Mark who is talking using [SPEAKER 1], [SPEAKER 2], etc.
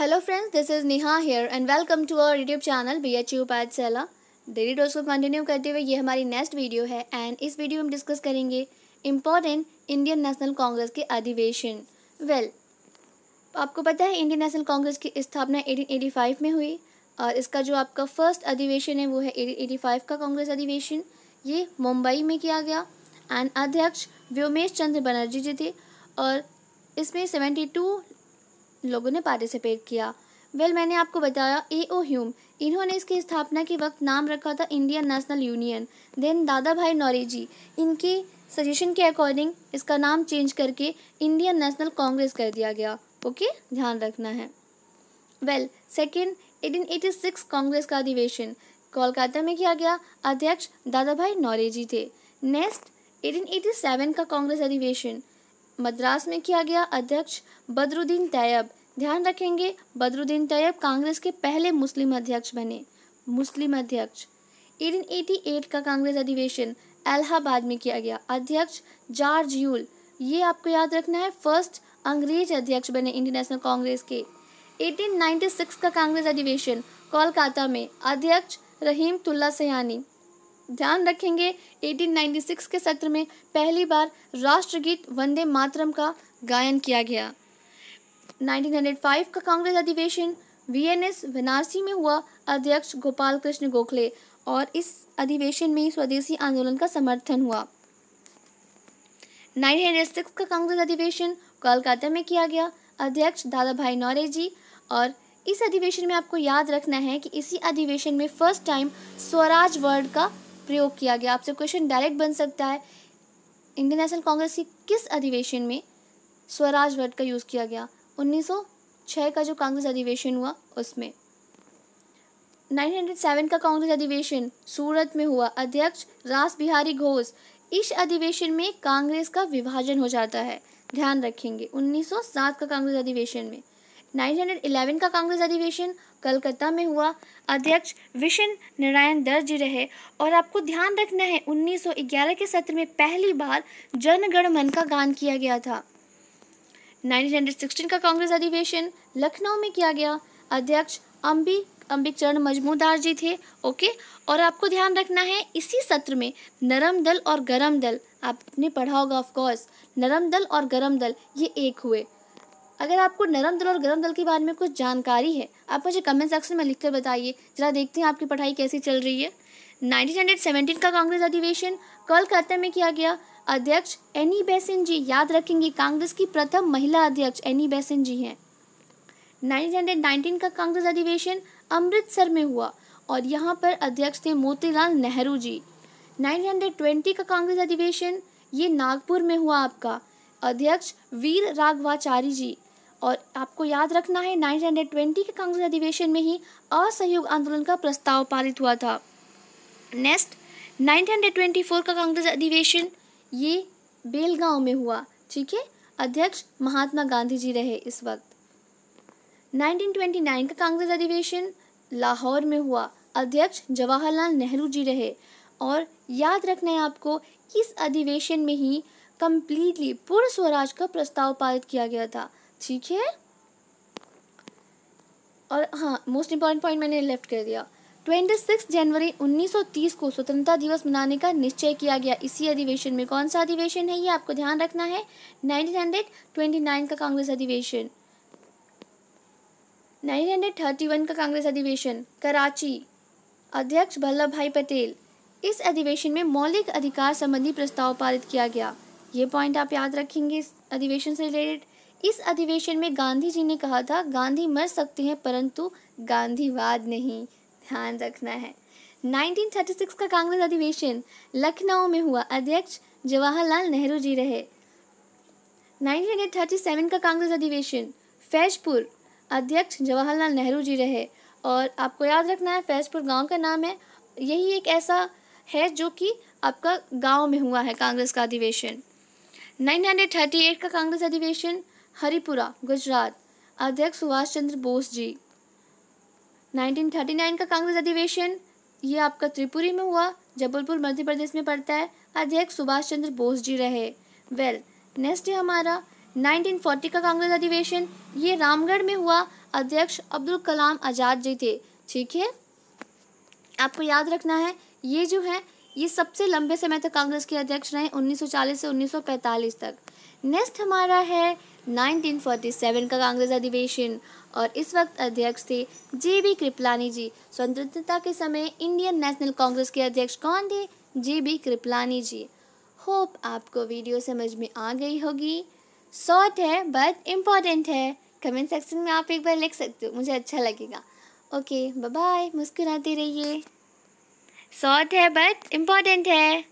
[SPEAKER 1] Hello friends this is Neha here and welcome to our YouTube channel B H U सेला daily dose को continue करते हुए ये हमारी नेक्स्ट वीडियो है एंड इस वीडियो में हम डिस्कस करेंगे इम्पॉर्टेंट इंडियन नेशनल कांग्रेस के अधिवेशन वेल well, आपको पता है इंडियन नेशनल कांग्रेस की स्थापना फाइव में हुई और इसका जो आपका फर्स्ट अधिवेशन है वो है फाइव का कांग्रेस अधिवेशन ये मुंबई में किया गया एंड अध्यक्ष व्योमेश चंद्र बनर्जी जी थे और इसमें सेवेंटी टू लोगों ने पार्टिसिपेट किया वेल well, मैंने आपको बताया ए ओ ह्यूम इन्होंने इसकी स्थापना के वक्त नाम रखा था इंडियन नेशनल यूनियन देन दादा भाई नॉरेजी इनके सजेशन के अकॉर्डिंग इसका नाम चेंज करके इंडियन नेशनल कांग्रेस कर दिया गया ओके okay? ध्यान रखना है well second eighteen eighty six Congress का अधिवेशन कोलकाता में किया गया अध्यक्ष दादा भाई नॉरेजी थे नेक्स्ट एटीन एटी सेवन का कांग्रेस अधिवेशन मद्रास में किया गया अध्यक्ष बदरुद्दीन तैयब ध्यान रखेंगे बदरुद्दीन तैयब कांग्रेस के पहले मुस्लिम अध्यक्ष बने मुस्लिम अध्यक्ष 1888 का कांग्रेस अधिवेशन इलाहाबाद में किया गया अध्यक्ष जॉर्ज यूल ये आपको याद रखना है फर्स्ट अंग्रेज अध्यक्ष बने इंडियन नेशनल कांग्रेस के 1896 का कांग्रेस अधिवेशन कोलकाता में अध्यक्ष रहीम तुल्ला सयानी ध्यान रखेंगे 1896 के सत्र में पहली बार राष्ट्रगीत वंदे मातरम का गायन किया गया 1905 का कांग्रेस अधिवेशन वीएनएस बनारसी में हुआ अध्यक्ष गोपाल कृष्ण गोखले और इस अधिवेशन में स्वदेशी आंदोलन का समर्थन हुआ 1906 का कांग्रेस अधिवेशन कोलकाता में किया गया अध्यक्ष दादा भाई नौरे जी और इस अधिवेशन में आपको याद रखना है कि इसी अधिवेशन में फर्स्ट टाइम स्वराज वर्ड का प्रयोग किया गया आपसे क्वेश्चन डायरेक्ट बन सकता है इंडियन नेशनल कांग्रेस की किस अधिवेशन में स्वराज वर्ड का यूज़ किया गया 1906 का जो कांग्रेस अधिवेशन हुआ उसमें 1907 का कांग्रेस अधिवेशन सूरत में हुआ अध्यक्ष रास बिहारी घोष इस अधिवेशन में कांग्रेस का विभाजन हो जाता है ध्यान रखेंगे 1907 का कांग्रेस अधिवेशन में 1911 का कांग्रेस अधिवेशन कलकत्ता में हुआ अध्यक्ष विशन नारायण दर्ज रहे और आपको ध्यान रखना है 1911 के सत्र में पहली बार जनगण मन का गान किया गया था 1916 का कांग्रेस अधिवेशन लखनऊ में किया गया अध्यक्ष अम्बी अम्बिक चरण मजमूदार जी थे ओके और आपको ध्यान रखना है इसी सत्र में नरम दल और गरम दल आपने पढ़ा होगा ऑफकोर्स नरम दल और गरम दल ये एक हुए अगर आपको नरम दल और गरम दल के बारे में कुछ जानकारी है आप मुझे कमेंट सेक्शन में लिखकर बताइए जरा देखते हैं आपकी पढ़ाई कैसी चल रही है नाइनटीन का कांग्रेस अधिवेशन कलकत्ता में किया गया अध्यक्ष एनी बेसिन जी याद रखेंगे कांग्रेस की प्रथम महिला अध्यक्ष एनी बेसिन जी हैं नाइनटीन का कांग्रेस अधिवेशन अमृतसर में हुआ और यहाँ पर अध्यक्ष थे मोतीलाल नेहरू जी 1920 का कांग्रेस अधिवेशन ये नागपुर में हुआ आपका अध्यक्ष वीर राघवाचारी जी और आपको याद रखना है 1920 के कांग्रेस अधिवेशन में ही असहयोग आंदोलन का प्रस्ताव पारित हुआ था नेक्स्ट 1924 का कांग्रेस अधिवेशन ये बेलगांव में हुआ ठीक है अध्यक्ष महात्मा गांधी जी रहे इस वक्त 1929 का कांग्रेस अधिवेशन लाहौर में हुआ अध्यक्ष जवाहरलाल नेहरू जी रहे और याद रखना है आपको इस अधिवेशन में ही कम्प्लीटली पूर्ण स्वराज का प्रस्ताव पारित किया गया था ठीक है और हाँ मोस्ट इम्पॉर्टेंट पॉइंट मैंने लेफ्ट कर दिया सिक्स जनवरी तीस को स्वतंत्रता दिवस मनाने का निश्चय किया गया इसी अधिवेशन में कौन सा अधिवेशन है ये आपको ध्यान रखना है नाइन का कांग्रेस अधिवेशन वन का कांग्रेस अधिवेशन कराची अध्यक्ष वल्लभ भाई पटेल इस अधिवेशन में मौलिक अधिकार संबंधी प्रस्ताव पारित किया गया ये पॉइंट आप याद रखेंगे इस अधिवेशन से रिलेटेड इस अधिवेशन में गांधी जी ने कहा था गांधी मर सकते हैं परंतु गांधीवाद नहीं ध्यान रखना है 1936 का कांग्रेस अधिवेशन लखनऊ में हुआ अध्यक्ष जवाहरलाल नेहरू जी रहे 1937 का कांग्रेस अधिवेशन फैजपुर अध्यक्ष जवाहरलाल नेहरू जी रहे और आपको याद रखना है फैजपुर गांव का नाम है यही एक ऐसा है जो कि आपका गांव में हुआ है कांग्रेस का अधिवेशन 1938 का कांग्रेस अधिवेशन हरिपुरा गुजरात अध्यक्ष सुभाष चंद्र बोस जी 1939 का कांग्रेस अधिवेशन ये आपका त्रिपुरी में हुआ जबलपुर मध्य प्रदेश में पड़ता है अध्यक्ष सुभाष चंद्र बोस जी रहे वेल नेक्स्ट है हमारा 1940 का कांग्रेस अधिवेशन ये रामगढ़ में हुआ अध्यक्ष अब्दुल कलाम आज़ाद जी थे ठीक है आपको याद रखना है ये जो है ये सबसे लंबे समय तक कांग्रेस के अध्यक्ष रहे 1940 से 1945 तक नेक्स्ट हमारा है 1947 का कांग्रेस अधिवेशन और इस वक्त अध्यक्ष थे जे बी कृपलानी जी स्वतंत्रता के समय इंडियन नेशनल कांग्रेस के अध्यक्ष कौन थे J B Kripalani ji hope आपको वीडियो समझ में आ गई होगी शॉर्ट है बट इम्पॉर्टेंट है कमेंट सेक्शन में आप एक बार लिख सकते हो मुझे अच्छा लगेगा ओके बाय मुस्कुराते रहिए शॉर्ट है बट इम्पॉर्टेंट है